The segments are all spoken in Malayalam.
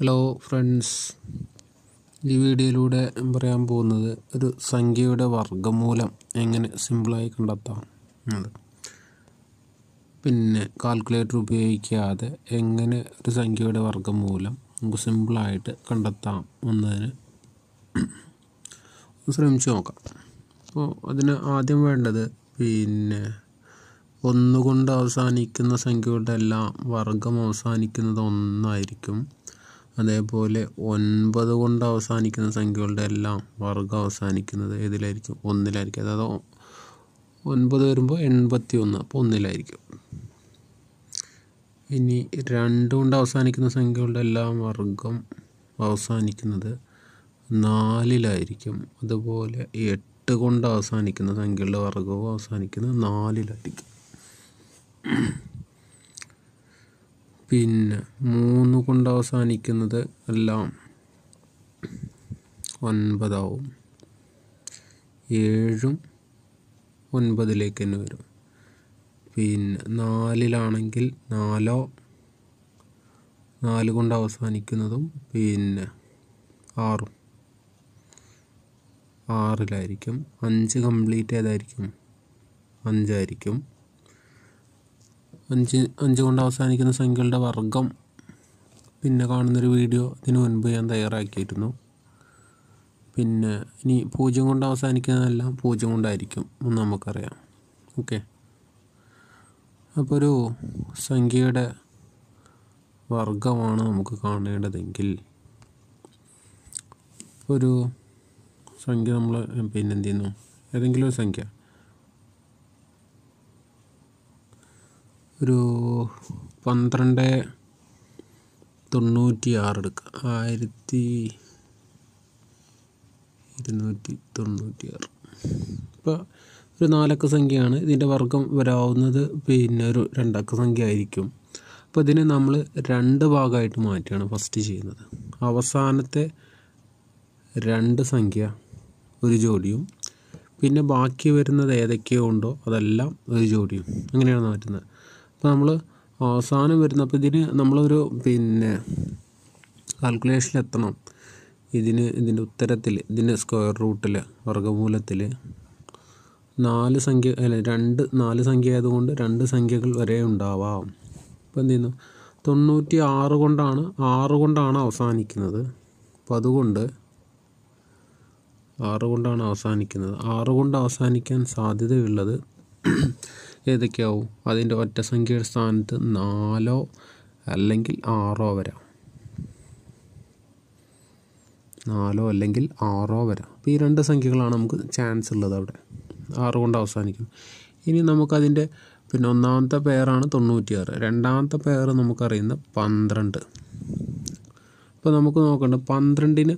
ഹലോ ഫ്രണ്ട്സ് ഈ വീഡിയോയിലൂടെ പറയാൻ പോകുന്നത് ഒരു സംഖ്യയുടെ വർഗ്ഗമൂലം എങ്ങനെ സിമ്പിളായി കണ്ടെത്താം പിന്നെ കാൽക്കുലേറ്റർ ഉപയോഗിക്കാതെ എങ്ങനെ ഒരു സംഖ്യയുടെ വർഗ്ഗമൂലം നമുക്ക് സിമ്പിളായിട്ട് കണ്ടെത്താം എന്നതിന് ശ്രമിച്ചു നോക്കാം അപ്പോൾ അതിന് ആദ്യം വേണ്ടത് പിന്നെ ഒന്നുകൊണ്ട് അവസാനിക്കുന്ന സംഖ്യകളുടെ എല്ലാം വർഗം അവസാനിക്കുന്നത് ഒന്നായിരിക്കും അതേപോലെ ഒൻപത് കൊണ്ട് അവസാനിക്കുന്ന സംഖ്യകളുടെ എല്ലാം വർഗ്ഗം അവസാനിക്കുന്നത് ഏതിലായിരിക്കും ഒന്നിലായിരിക്കും അതായത് ഒൻപത് വരുമ്പോൾ എൺപത്തി ഒന്ന് അപ്പോൾ ഒന്നിലായിരിക്കും ഇനി രണ്ട് കൊണ്ട് അവസാനിക്കുന്ന സംഖ്യകളുടെ എല്ലാം വർഗം അവസാനിക്കുന്നത് നാലിലായിരിക്കും അതുപോലെ എട്ട് കൊണ്ട് അവസാനിക്കുന്ന സംഖ്യകളുടെ വർഗവും അവസാനിക്കുന്നത് നാലിലായിരിക്കും പിന്നെ മൂന്ന് കൊണ്ട് അവസാനിക്കുന്നത് എല്ലാം ഒൻപതാവും ഏഴും ഒൻപതിലേക്ക് തന്നെ വരും പിന്നെ നാലിലാണെങ്കിൽ നാലോ നാല് കൊണ്ട് അവസാനിക്കുന്നതും പിന്നെ ആറും ആറിലായിരിക്കും അഞ്ച് കംപ്ലീറ്റ് ഏതായിരിക്കും അഞ്ചായിരിക്കും അഞ്ച് അഞ്ച് കൊണ്ട് അവസാനിക്കുന്ന സംഖ്യകളുടെ വർഗം പിന്നെ കാണുന്നൊരു വീഡിയോ ഇതിനു മുൻപ് ഞാൻ തയ്യാറാക്കിയിരുന്നു പിന്നെ ഇനി പൂജ്യം കൊണ്ട് അവസാനിക്കുന്നതെല്ലാം പൂജ്യം കൊണ്ടായിരിക്കും എന്ന് നമുക്കറിയാം ഓക്കെ അപ്പോൾ ഒരു സംഖ്യയുടെ വർഗമാണ് നമുക്ക് കാണേണ്ടതെങ്കിൽ ഒരു സംഖ്യ നമ്മൾ പിന്നെ ചെയ്യുന്നു ഏതെങ്കിലും ഒരു സംഖ്യ ഒരു പന്ത്രണ്ട് തൊണ്ണൂറ്റി ആറ് എടുക്കാം ആയിരത്തി ഇരുന്നൂറ്റി തൊണ്ണൂറ്റി ആറ് ഇപ്പോൾ ഒരു നാലക്ക സംഖ്യയാണ് ഇതിൻ്റെ വർഗം വരാവുന്നത് പിന്നെ ഒരു രണ്ടക്ക സംഖ്യ ആയിരിക്കും അപ്പോൾ ഇതിനെ നമ്മൾ രണ്ട് ഭാഗമായിട്ട് മാറ്റുകയാണ് ഫസ്റ്റ് ചെയ്യുന്നത് അവസാനത്തെ രണ്ട് സംഖ്യ ഒരു ജോഡിയും പിന്നെ ബാക്കി വരുന്നത് ഏതൊക്കെയോ ഉണ്ടോ അതെല്ലാം ഒരു ജോഡിയും അങ്ങനെയാണ് മാറ്റുന്നത് അപ്പോൾ നമ്മൾ അവസാനം വരുന്നപ്പോൾ ഇതിന് നമ്മളൊരു പിന്നെ കാൽക്കുലേഷനിലെത്തണം ഇതിന് ഇതിൻ്റെ ഉത്തരത്തിൽ ഇതിൻ്റെ സ്ക്വയർ റൂട്ടിൽ വർഗമൂലത്തിൽ നാല് സംഖ്യ അല്ല രണ്ട് നാല് സംഖ്യ ആയതുകൊണ്ട് രണ്ട് സംഖ്യകൾ വരെ ഉണ്ടാവാം അപ്പോൾ എന്ത് ചെയ്യുന്നു തൊണ്ണൂറ്റി ആറ് കൊണ്ടാണ് ആറ് കൊണ്ടാണ് അവസാനിക്കുന്നത് അപ്പോൾ അതുകൊണ്ട് ആറ് കൊണ്ടാണ് അവസാനിക്കുന്നത് ആറ് കൊണ്ട് അവസാനിക്കാൻ സാധ്യതയുള്ളത് ഏതൊക്കെയാവും അതിൻ്റെ ഒറ്റ സംഖ്യയുടെ സ്ഥാനത്ത് നാലോ അല്ലെങ്കിൽ ആറോ വരാം നാലോ അല്ലെങ്കിൽ ആറോ വരാം അപ്പോൾ ഈ രണ്ട് സംഖ്യകളാണ് നമുക്ക് ചാൻസ് ഉള്ളത് അവിടെ ആറ് കൊണ്ട് അവസാനിക്കും ഇനി നമുക്കതിൻ്റെ പിന്നെ ഒന്നാമത്തെ പേരാണ് തൊണ്ണൂറ്റിയാറ് രണ്ടാമത്തെ പെയർ നമുക്കറിയുന്ന പന്ത്രണ്ട് അപ്പോൾ നമുക്ക് നോക്കേണ്ട പന്ത്രണ്ടിന്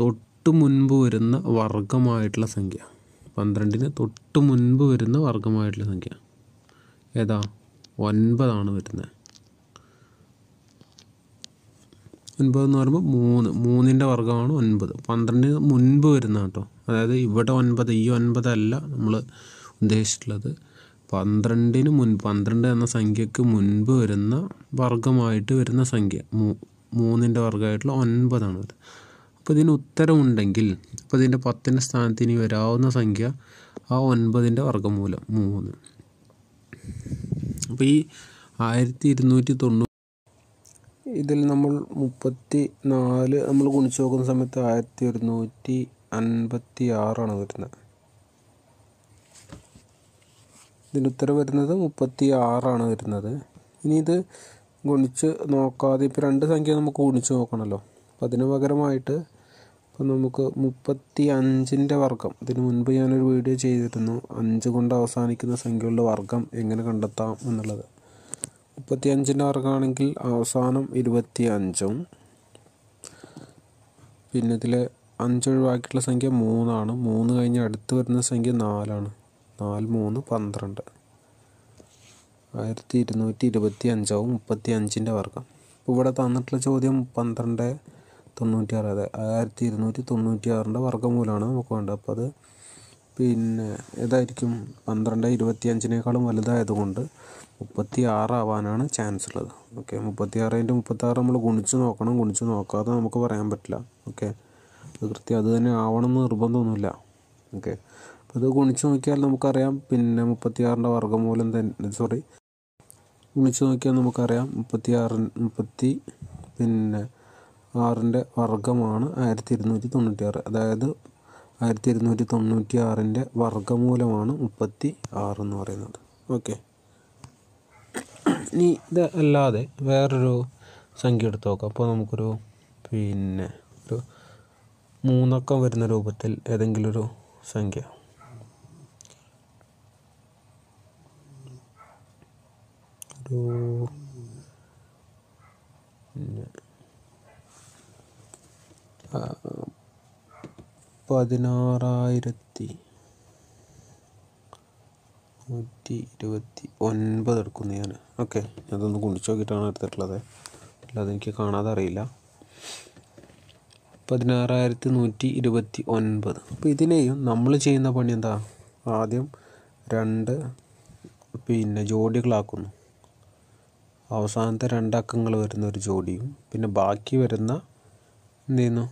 തൊട്ട് മുൻപ് വരുന്ന വർഗമായിട്ടുള്ള സംഖ്യ പന്ത്രണ്ടിന് തൊട്ട് മുൻപ് വരുന്ന വർഗമായിട്ടുള്ള സംഖ്യ ഏതാ ഒൻപതാണ് വരുന്നത് ഒൻപത് എന്ന് പറയുമ്പോൾ മൂന്ന് മൂന്നിൻ്റെ വർഗമാണ് ഒൻപത് പന്ത്രണ്ടിന് മുൻപ് വരുന്ന കേട്ടോ അതായത് ഇവിടെ ഒൻപത് ഈ ഒൻപതല്ല നമ്മൾ ഉദ്ദേശിച്ചിട്ടുള്ളത് പന്ത്രണ്ടിന് മുൻ പന്ത്രണ്ട് എന്ന സംഖ്യക്ക് മുൻപ് വരുന്ന വർഗമായിട്ട് വരുന്ന സംഖ്യ മൂ മൂന്നിൻ്റെ വർഗമായിട്ടുള്ള ഒൻപതാണ് വരുന്നത് അപ്പോൾ ഇതിന് ഉത്തരമുണ്ടെങ്കിൽ അപ്പോൾ ഇതിൻ്റെ പത്തിൻ്റെ സ്ഥാനത്ത് ഇനി വരാവുന്ന സംഖ്യ ആ ഒൻപതിൻ്റെ വർഗ്ഗമൂലം മൂന്ന് അപ്പോൾ ഈ ആയിരത്തി ഇരുന്നൂറ്റി തൊണ്ണൂറ് ഇതിൽ നമ്മൾ മുപ്പത്തി നാല് നമ്മൾ കുണിച്ചു നോക്കുന്ന സമയത്ത് ആയിരത്തി ഒരുന്നൂറ്റി അൻപത്തി ആറാണ് വരുന്നത് ഇതിൻ്റെ ഉത്തരം വരുന്നത് മുപ്പത്തി ആറാണ് വരുന്നത് ഇനി ഇത് ഗുണിച്ച് നോക്കാതെ ഇപ്പോൾ രണ്ട് സംഖ്യ നമുക്ക് ഗുണിച്ച് നോക്കണമല്ലോ അപ്പോൾ അതിന് പകരമായിട്ട് അപ്പോൾ നമുക്ക് മുപ്പത്തി അഞ്ചിൻ്റെ വർഗം ഇതിന് മുൻപ് ഞാനൊരു വീഡിയോ ചെയ്തിരുന്നു അഞ്ച് കൊണ്ട് അവസാനിക്കുന്ന സംഖ്യകളുടെ വർഗം എങ്ങനെ കണ്ടെത്താം എന്നുള്ളത് മുപ്പത്തി അഞ്ചിൻ്റെ വർഗമാണെങ്കിൽ അവസാനം ഇരുപത്തി അഞ്ചും പിന്നെ ഇതിൽ അഞ്ചൊഴിവാക്കിയിട്ടുള്ള സംഖ്യ മൂന്നാണ് മൂന്ന് കഴിഞ്ഞ് അടുത്ത് വരുന്ന സംഖ്യ നാലാണ് നാല് മൂന്ന് പന്ത്രണ്ട് ആയിരത്തി ഇരുന്നൂറ്റി ഇരുപത്തി അഞ്ചാവും മുപ്പത്തി അഞ്ചിൻ്റെ വർഗം ഇപ്പോൾ ഇവിടെ തന്നിട്ടുള്ള ചോദ്യം പന്ത്രണ്ട് തൊണ്ണൂറ്റിയാറ് അതെ ആയിരത്തി ഇരുന്നൂറ്റി തൊണ്ണൂറ്റിയാറിൻ്റെ വർഗ്ഗമൂലമാണ് നമുക്ക് വേണ്ടത് അപ്പോൾ അത് പിന്നെ ഇതായിരിക്കും പന്ത്രണ്ട് ഇരുപത്തി അഞ്ചിനേക്കാളും വലുതായതുകൊണ്ട് മുപ്പത്തി ആറാവാനാണ് ചാൻസ് ഉള്ളത് ഓക്കെ മുപ്പത്തി ആറിൻ്റെ മുപ്പത്തി ആറ് നമ്മൾ ഗുണിച്ച് നോക്കണം ഗുണിച്ച് നോക്കാതെ നമുക്ക് പറയാൻ പറ്റില്ല ഓക്കെ അത് കൃത്യം അത് തന്നെ ആവണം എന്ന് നിർബന്ധമൊന്നുമില്ല ഓക്കെ അപ്പോൾ ഇത് ഗുണിച്ച് നോക്കിയാൽ നമുക്കറിയാം പിന്നെ മുപ്പത്തിയാറിൻ്റെ വർഗ്ഗമൂലം തന്നെ സോറി ഗുണിച്ച് നോക്കിയാൽ നമുക്കറിയാം മുപ്പത്തിയാറ് മുപ്പത്തി പിന്നെ ആറിൻ്റെ വർഗ്ഗമാണ് ആയിരത്തി ഇരുന്നൂറ്റി തൊണ്ണൂറ്റിയാറ് അതായത് ആയിരത്തി ഇരുന്നൂറ്റി തൊണ്ണൂറ്റി ആറിൻ്റെ വർഗ്ഗമൂലമാണ് മുപ്പത്തി ആറ് എന്ന് പറയുന്നത് ഓക്കെ ഇനി ഇത് അല്ലാതെ വേറൊരു സംഖ്യ എടുത്ത് നോക്കാം അപ്പോൾ നമുക്കൊരു പിന്നെ ഒരു മൂന്നക്കം വരുന്ന രൂപത്തിൽ ഏതെങ്കിലും ഒരു സംഖ്യ ഒരു പിന്നെ പതിനാറായിരത്തി നൂറ്റി ഇരുപത്തി ഒൻപത് എടുക്കുന്നു ഞാൻ ഓക്കെ അതൊന്ന് ഗുണിച്ച് നോക്കിയിട്ടാണ് എടുത്തിട്ടുള്ളത് അല്ലാതെ എനിക്ക് കാണാതെ അറിയില്ല പതിനാറായിരത്തി നൂറ്റി ഇരുപത്തി ഒൻപത് അപ്പോൾ ഇതിനെയും നമ്മൾ ചെയ്യുന്ന പണി എന്താ ആദ്യം രണ്ട് പിന്നെ ജോഡികളാക്കുന്നു അവസാനത്തെ രണ്ടക്കങ്ങൾ വരുന്ന ഒരു ജോഡിയും പിന്നെ ബാക്കി വരുന്ന എന്ത് ചെയ്യുന്നു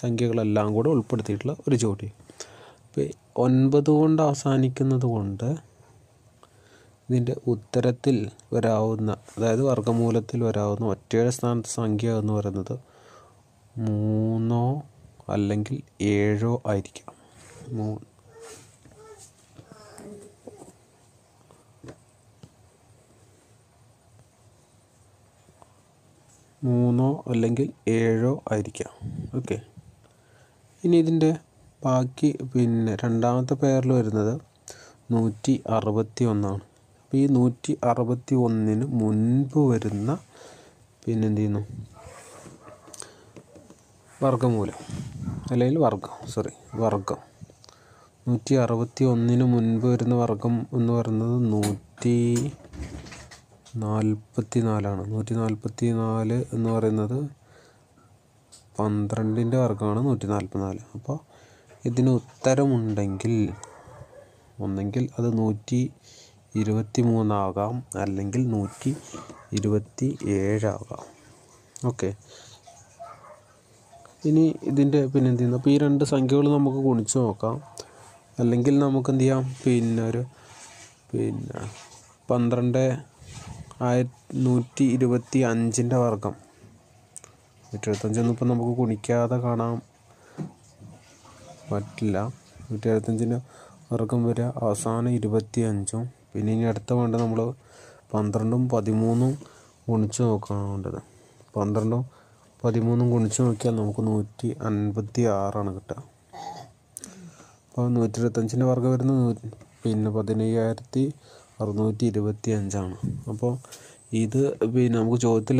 സംഖ്യകളെല്ലാം കൂടെ ഉൾപ്പെടുത്തിയിട്ടുള്ള ഒരു ജോഡി അപ്പോൾ ഒൻപത് കൊണ്ട് അവസാനിക്കുന്നത് കൊണ്ട് ഇതിൻ്റെ ഉത്തരത്തിൽ വരാവുന്ന അതായത് വർഗമൂലത്തിൽ വരാവുന്ന ഒറ്റയുടെ സ്ഥാനത്ത് സംഖ്യ എന്ന് പറയുന്നത് മൂന്നോ അല്ലെങ്കിൽ ഏഴോ ആയിരിക്കാം മൂ മൂന്നോ അല്ലെങ്കിൽ ഏഴോ ആയിരിക്കാം ഓക്കെ ഇനി ഇതിൻ്റെ ബാക്കി പിന്നെ രണ്ടാമത്തെ പേരിൽ വരുന്നത് നൂറ്റി അറുപത്തി ഒന്നാണ് അപ്പോൾ ഈ നൂറ്റി അറുപത്തി ഒന്നിന് മുൻപ് വരുന്ന പിന്നെ എന്ത് ചെയ്യുന്നു വർഗമൂലം അല്ലെങ്കിൽ വർഗം സോറി വർഗം നൂറ്റി അറുപത്തി ഒന്നിന് മുൻപ് വരുന്ന വർഗം എന്ന് പറയുന്നത് നൂറ്റി നാൽപ്പത്തി നാലാണ് നൂറ്റി നാൽപ്പത്തി നാല് എന്ന് പറയുന്നത് പന്ത്രണ്ടിൻ്റെ വർഗ്ഗമാണ് നൂറ്റി നാൽപ്പത്തിനാല് അപ്പോൾ ഇതിന് ഉത്തരമുണ്ടെങ്കിൽ ഒന്നെങ്കിൽ അത് നൂറ്റി ഇരുപത്തി മൂന്നാകാം അല്ലെങ്കിൽ നൂറ്റി ഇരുപത്തി ഏഴാകാം ഓക്കെ ഇനി ഇതിൻ്റെ പിന്നെ എന്ത് ചെയ്യുന്നു അപ്പോൾ ഈ രണ്ട് സംഖ്യകൾ നമുക്ക് ഗുണിച്ച് നോക്കാം അല്ലെങ്കിൽ നമുക്ക് എന്ത് ചെയ്യാം പിന്നെ ഒരു പിന്നെ പന്ത്രണ്ട് ആയിരത്തി നൂറ്റി ഇരുപത്തി അഞ്ചിൻ്റെ വർഗം നൂറ്റെഴുപത്തഞ്ചൊന്നും ഇപ്പം നമുക്ക് കുണിക്കാതെ കാണാൻ പറ്റില്ല നൂറ്റെഴുപത്തഞ്ചിൻ്റെ ഇറക്കം വരെ അവസാനം ഇരുപത്തി അഞ്ചും പിന്നെ ഇനി അടുത്ത വേണ്ട നമ്മൾ പന്ത്രണ്ടും പതിമൂന്നും ഗുണിച്ച് നോക്കുകയാണ് പന്ത്രണ്ടും പതിമൂന്നും ഗുണിച്ച് നോക്കിയാൽ നമുക്ക് നൂറ്റി അൻപത്തി ആറാണ് കിട്ടുക അപ്പോൾ നൂറ്റി ഇരുപത്തഞ്ചിൻ്റെ വർഗം വരുന്നത് പിന്നെ പതിനയ്യായിരത്തി അറുന്നൂറ്റി ഇരുപത്തി അഞ്ചാണ് അപ്പോൾ ഇത് പിന്നെ നമുക്ക് ചോദ്യത്തിൽ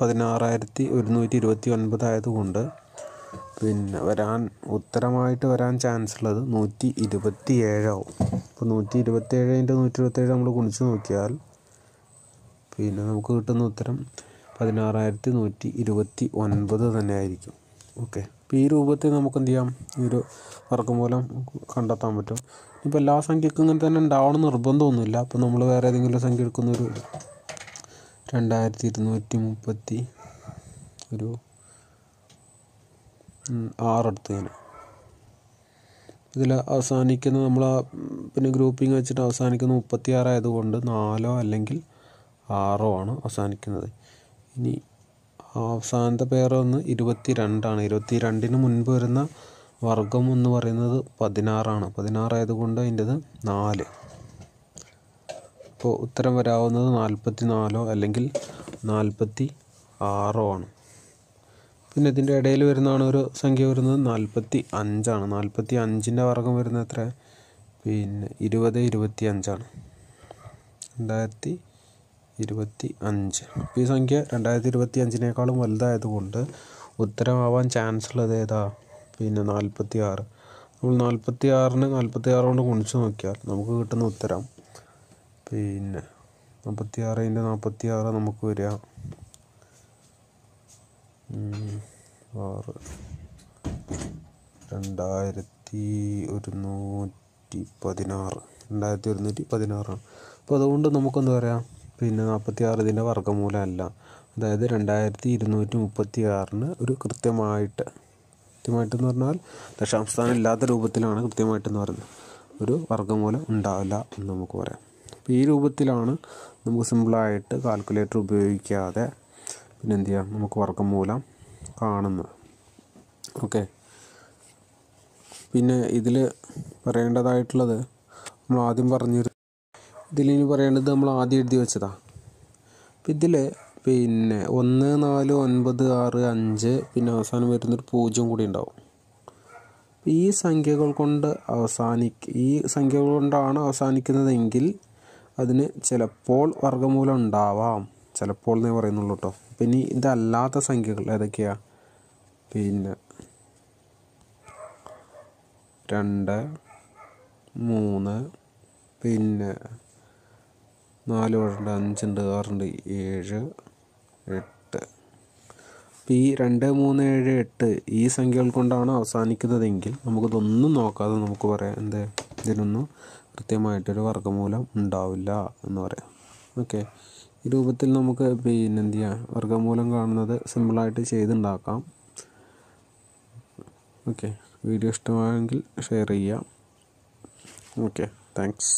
പതിനാറായിരത്തി ഒരുന്നൂറ്റി ഇരുപത്തി ഒൻപത് ആയതുകൊണ്ട് പിന്നെ വരാൻ ഉത്തരമായിട്ട് വരാൻ ചാൻസ് ഉള്ളത് നൂറ്റി ഇരുപത്തി ഏഴാവും അപ്പോൾ നൂറ്റി ഇരുപത്തേഴ് ഇൻറ്റു നൂറ്റി ഇരുപത്തി ഏഴ് നമ്മൾ കുണിച്ച് നോക്കിയാൽ പിന്നെ നമുക്ക് കിട്ടുന്ന ഉത്തരം പതിനാറായിരത്തി നൂറ്റി ഇരുപത്തി ഒൻപത് തന്നെ ആയിരിക്കും ഓക്കെ അപ്പോൾ ഈ രൂപത്തിൽ നമുക്ക് എന്ത് ചെയ്യാം ഈ ഒരു വർക്കം മൂലം കണ്ടെത്താൻ പറ്റും ഇപ്പോൾ എല്ലാ സംഖ്യക്കും ഇങ്ങനെ തന്നെ ഉണ്ടാവണം നിർബന്ധമൊന്നുമില്ല അപ്പോൾ നമ്മൾ വേറെ ഏതെങ്കിലും സംഖ്യ എടുക്കുന്നൊരു രണ്ടായിരത്തി ഇരുന്നൂറ്റി മുപ്പത്തി ഒരു ആറെടുത്തു ഞാൻ ഇതിൽ അവസാനിക്കുന്ന നമ്മൾ ആ പിന്നെ ഗ്രൂപ്പിംഗ് വെച്ചിട്ട് അവസാനിക്കുന്ന മുപ്പത്തി ആറായതുകൊണ്ട് നാലോ അല്ലെങ്കിൽ ആറോ ആണ് അവസാനിക്കുന്നത് ഇനി അവസാനത്തെ പേർ ഒന്ന് ഇരുപത്തി രണ്ടാണ് ഇരുപത്തി രണ്ടിന് മുൻപ് വരുന്ന വർഗം എന്ന് പറയുന്നത് പതിനാറാണ് പതിനാറായതുകൊണ്ട് അതിൻ്റെത് നാല് അപ്പോൾ ഉത്തരം വരാവുന്നത് നാൽപ്പത്തി നാലോ അല്ലെങ്കിൽ നാൽപ്പത്തി ആറോ ആണ് പിന്നെ ഇതിൻ്റെ ഇടയിൽ വരുന്നതാണ് ഒരു സംഖ്യ വരുന്നത് നാൽപ്പത്തി അഞ്ചാണ് നാൽപ്പത്തി അഞ്ചിൻ്റെ വർഗം വരുന്നത് എത്ര പിന്നെ ഇരുപത് ഇരുപത്തി അഞ്ചാണ് രണ്ടായിരത്തി ഇരുപത്തി അഞ്ച് അപ്പോൾ ഈ സംഖ്യ രണ്ടായിരത്തി ഇരുപത്തി അഞ്ചിനേക്കാളും വലുതായതുകൊണ്ട് ഉത്തരമാവാൻ ചാൻസ് ഉള്ളത് ഏതാ പിന്നെ നാൽപ്പത്തി ആറ് നമ്മൾ നാൽപ്പത്തി ആറിന് നാൽപ്പത്തി ആറ് കൊണ്ട് ഗുണിച്ച് നോക്കിയാൽ നമുക്ക് കിട്ടുന്ന ഉത്തരം പിന്നെ നാൽപ്പത്തി ആറ് ഇൻറ്റു നാൽപ്പത്തി ആറ് നമുക്ക് വരിക ആറ് രണ്ടായിരത്തി ഒരുന്നൂറ്റി പതിനാറ് രണ്ടായിരത്തി ഒരുന്നൂറ്റി പതിനാറാണ് അപ്പോൾ അതുകൊണ്ട് നമുക്കെന്താ പറയാം പിന്നെ നാൽപ്പത്തി ആറ് ഇതിൻ്റെ വർഗ്ഗമൂലം അല്ല അതായത് രണ്ടായിരത്തി ഇരുന്നൂറ്റി മുപ്പത്തി ആറിന് ഒരു കൃത്യമായിട്ട് കൃത്യമായിട്ടെന്ന് പറഞ്ഞാൽ ദശാംശസ്ഥാനം ഇല്ലാത്ത രൂപത്തിലാണ് കൃത്യമായിട്ടെന്ന് പറയുന്നത് ഒരു വർഗ്ഗമൂലം ഉണ്ടാവില്ല എന്ന് നമുക്ക് പറയാം അപ്പോൾ ഈ രൂപത്തിലാണ് നമുക്ക് സിമ്പിളായിട്ട് കാൽക്കുലേറ്റർ ഉപയോഗിക്കാതെ പിന്നെ എന്ത് ചെയ്യാം നമുക്ക് വർക്കം മൂലം കാണുന്നത് ഓക്കെ പിന്നെ ഇതിൽ പറയേണ്ടതായിട്ടുള്ളത് നമ്മൾ ആദ്യം പറഞ്ഞിരുന്നു ഇതിലിനി പറയേണ്ടത് നമ്മൾ ആദ്യം എഴുതി വെച്ചതാ അപ്പം ഇതിൽ പിന്നെ ഒന്ന് നാല് ഒൻപത് ആറ് അഞ്ച് പിന്നെ അവസാനം വരുന്നൊരു പൂജ്യം കൂടി ഉണ്ടാവും ഈ സംഖ്യകൾ കൊണ്ട് അവസാനി ഈ സംഖ്യകൾ കൊണ്ടാണ് അവസാനിക്കുന്നതെങ്കിൽ അതിന് ചിലപ്പോൾ വർഗ്ഗമൂലം ഉണ്ടാവാം ചിലപ്പോൾ എന്നേ പറയുന്നുള്ളൂ കേട്ടോ പിന്നെ ഇതല്ലാത്ത സംഖ്യകൾ ഏതൊക്കെയാണ് പിന്നെ രണ്ട് മൂന്ന് പിന്നെ നാല് ഉണ്ട് അഞ്ചുണ്ട് ആറുണ്ട് ഏഴ് എട്ട് അപ്പോൾ ഈ രണ്ട് മൂന്ന് ഏഴ് എട്ട് ഈ സംഖ്യകൾ കൊണ്ടാണ് അവസാനിക്കുന്നതെങ്കിൽ നമുക്കിതൊന്നും നോക്കാതെ നമുക്ക് പറയാം എന്താ ഇതിനൊന്നും കൃത്യമായിട്ടൊരു വർഗ്ഗമൂലം ഉണ്ടാവില്ല എന്ന് പറയാം ഓക്കെ ഈ രൂപത്തിൽ നമുക്ക് പിന്നെ എന്ത് ചെയ്യാം വർഗ്ഗമൂലം കാണുന്നത് സിമ്പിളായിട്ട് ചെയ്തുണ്ടാക്കാം ഓക്കെ വീഡിയോ ഇഷ്ടമായെങ്കിൽ ഷെയർ ചെയ്യാം ഓക്കെ താങ്ക്സ്